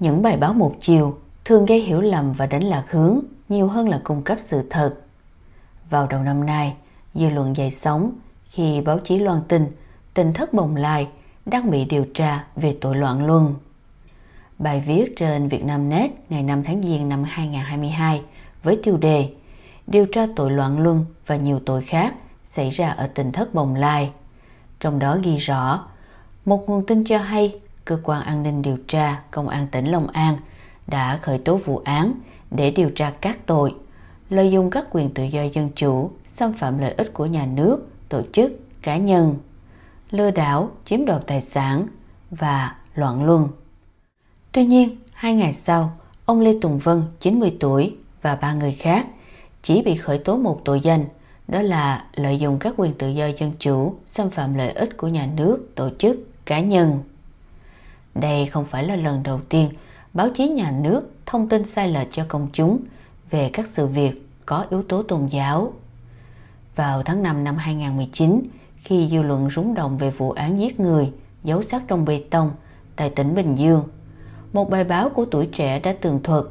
Những bài báo một chiều thường gây hiểu lầm và đánh lạc hướng nhiều hơn là cung cấp sự thật. Vào đầu năm nay, dư luận dậy sóng khi báo chí loan tin tỉnh thất bồng lai đang bị điều tra về tội loạn luân. Bài viết trên Vietnamnet ngày 5 tháng Giêng năm 2022 với tiêu đề Điều tra tội loạn luân và nhiều tội khác xảy ra ở tỉnh thất bồng lai. Trong đó ghi rõ, một nguồn tin cho hay cơ quan an ninh điều tra Công an tỉnh Long An đã khởi tố vụ án để điều tra các tội lợi dụng các quyền tự do dân chủ, xâm phạm lợi ích của nhà nước, tổ chức, cá nhân, lừa đảo, chiếm đoạt tài sản và loạn luân. Tuy nhiên, hai ngày sau, ông Lê Tùng Vân, 90 tuổi và ba người khác chỉ bị khởi tố một tội danh, đó là lợi dụng các quyền tự do dân chủ, xâm phạm lợi ích của nhà nước, tổ chức, cá nhân. Đây không phải là lần đầu tiên báo chí nhà nước thông tin sai lệch cho công chúng về các sự việc có yếu tố tôn giáo. Vào tháng 5 năm 2019, khi dư luận rúng động về vụ án giết người, giấu xác trong bê tông tại tỉnh Bình Dương, một bài báo của tuổi trẻ đã tường thuật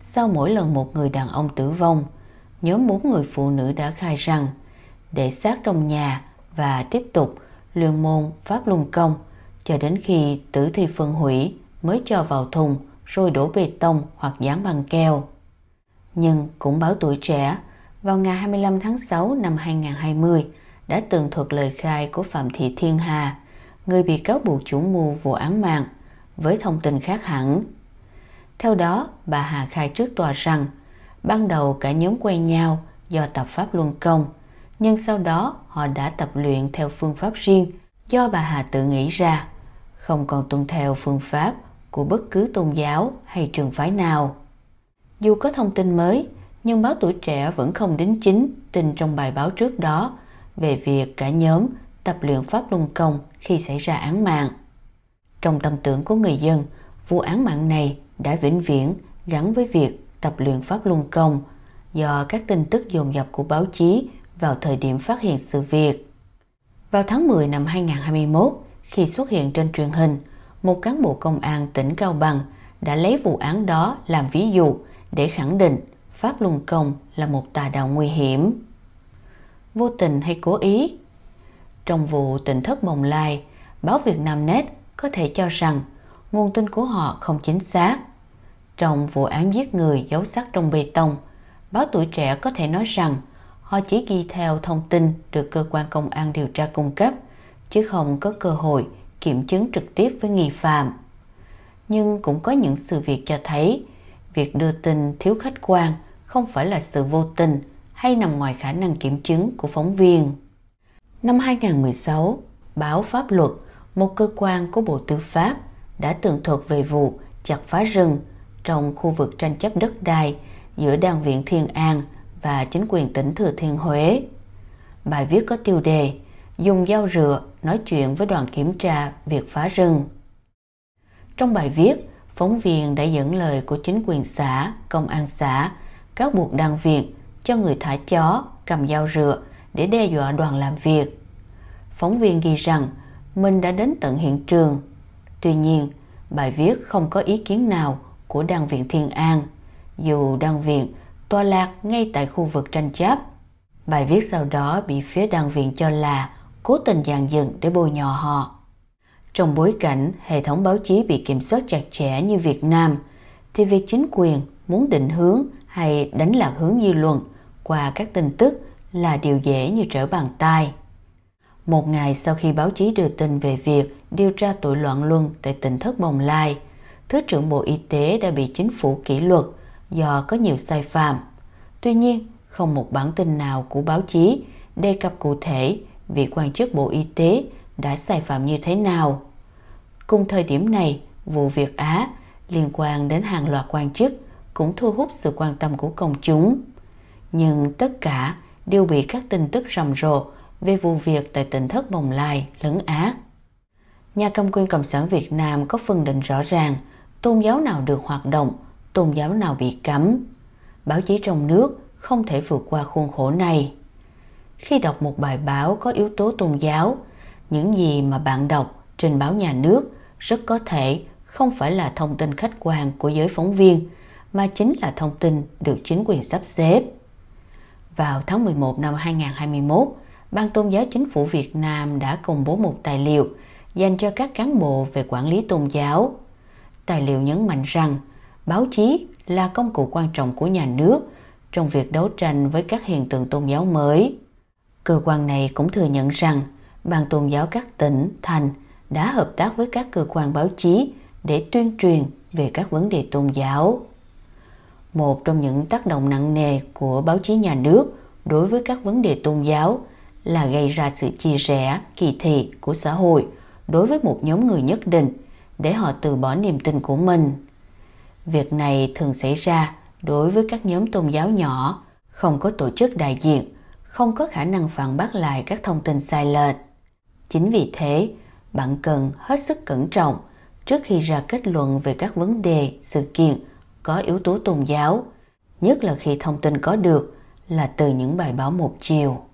sau mỗi lần một người đàn ông tử vong, nhóm bốn người phụ nữ đã khai rằng để xác trong nhà và tiếp tục luyện môn Pháp Luân Công – cho đến khi tử thi phân hủy mới cho vào thùng rồi đổ bê tông hoặc dán bằng keo. Nhưng cũng báo tuổi trẻ, vào ngày 25 tháng 6 năm 2020 đã tường thuật lời khai của Phạm Thị Thiên Hà, người bị cáo buộc chủ mưu vụ án mạng, với thông tin khác hẳn. Theo đó, bà Hà khai trước tòa rằng, ban đầu cả nhóm quen nhau do tập pháp luân công, nhưng sau đó họ đã tập luyện theo phương pháp riêng do bà Hà tự nghĩ ra không còn tuân theo phương pháp của bất cứ tôn giáo hay trường phái nào. Dù có thông tin mới, nhưng báo tuổi trẻ vẫn không đính chính tin trong bài báo trước đó về việc cả nhóm tập luyện pháp luân công khi xảy ra án mạng. Trong tâm tưởng của người dân, vụ án mạng này đã vĩnh viễn gắn với việc tập luyện pháp luân công do các tin tức dồn dập của báo chí vào thời điểm phát hiện sự việc. Vào tháng 10 năm 2021, khi xuất hiện trên truyền hình, một cán bộ công an tỉnh Cao Bằng đã lấy vụ án đó làm ví dụ để khẳng định Pháp Luân Công là một tà đạo nguy hiểm. Vô tình hay cố ý? Trong vụ tỉnh thất bồng lai, báo Việt Nam Net có thể cho rằng nguồn tin của họ không chính xác. Trong vụ án giết người giấu xác trong bê tông, báo tuổi trẻ có thể nói rằng họ chỉ ghi theo thông tin được cơ quan công an điều tra cung cấp chứ không có cơ hội kiểm chứng trực tiếp với nghi phạm. Nhưng cũng có những sự việc cho thấy việc đưa tin thiếu khách quan không phải là sự vô tình hay nằm ngoài khả năng kiểm chứng của phóng viên. Năm 2016, báo Pháp luật, một cơ quan của Bộ Tư pháp, đã tường thuật về vụ chặt phá rừng trong khu vực tranh chấp đất đai giữa Đảng viện Thiên An và chính quyền tỉnh Thừa Thiên Huế. Bài viết có tiêu đề dùng dao rựa nói chuyện với đoàn kiểm tra việc phá rừng. Trong bài viết, phóng viên đã dẫn lời của chính quyền xã, công an xã, cáo buộc đăng việc cho người thả chó cầm dao rựa để đe dọa đoàn làm việc. Phóng viên ghi rằng mình đã đến tận hiện trường. Tuy nhiên, bài viết không có ý kiến nào của đăng viện Thiên An, dù đăng viện tòa lạc ngay tại khu vực tranh chấp. Bài viết sau đó bị phía đăng viện cho là cố tình dàn dựng để bôi nhọ họ. Trong bối cảnh hệ thống báo chí bị kiểm soát chặt chẽ như Việt Nam, thì việc chính quyền muốn định hướng hay đánh lạc hướng dư luận qua các tin tức là điều dễ như trở bàn tay. Một ngày sau khi báo chí đưa tin về việc điều tra tội loạn luân tại tỉnh Thất Bồng Lai, Thứ trưởng Bộ Y tế đã bị chính phủ kỷ luật do có nhiều sai phạm. Tuy nhiên, không một bản tin nào của báo chí đề cập cụ thể vị quan chức Bộ Y tế đã sai phạm như thế nào. Cùng thời điểm này, vụ việc Á liên quan đến hàng loạt quan chức cũng thu hút sự quan tâm của công chúng. Nhưng tất cả đều bị các tin tức rầm rộ về vụ việc tại tỉnh Thất Bồng Lai lấn át. Nhà cầm quyền Cộng sản Việt Nam có phân định rõ ràng tôn giáo nào được hoạt động, tôn giáo nào bị cấm. Báo chí trong nước không thể vượt qua khuôn khổ này khi đọc một bài báo có yếu tố tôn giáo những gì mà bạn đọc trên báo nhà nước rất có thể không phải là thông tin khách quan của giới phóng viên mà chính là thông tin được chính quyền sắp xếp. Vào tháng 11 năm 2021, Ban Tôn giáo Chính phủ Việt Nam đã công bố một tài liệu dành cho các cán bộ về quản lý tôn giáo. Tài liệu nhấn mạnh rằng báo chí là công cụ quan trọng của nhà nước trong việc đấu tranh với các hiện tượng tôn giáo mới. Cơ quan này cũng thừa nhận rằng Ban tôn giáo các tỉnh, thành đã hợp tác với các cơ quan báo chí để tuyên truyền về các vấn đề tôn giáo. Một trong những tác động nặng nề của báo chí nhà nước đối với các vấn đề tôn giáo là gây ra sự chia rẽ, kỳ thị của xã hội đối với một nhóm người nhất định để họ từ bỏ niềm tin của mình. Việc này thường xảy ra đối với các nhóm tôn giáo nhỏ, không có tổ chức đại diện không có khả năng phản bác lại các thông tin sai lệch. Chính vì thế, bạn cần hết sức cẩn trọng trước khi ra kết luận về các vấn đề, sự kiện có yếu tố tôn giáo, nhất là khi thông tin có được là từ những bài báo một chiều.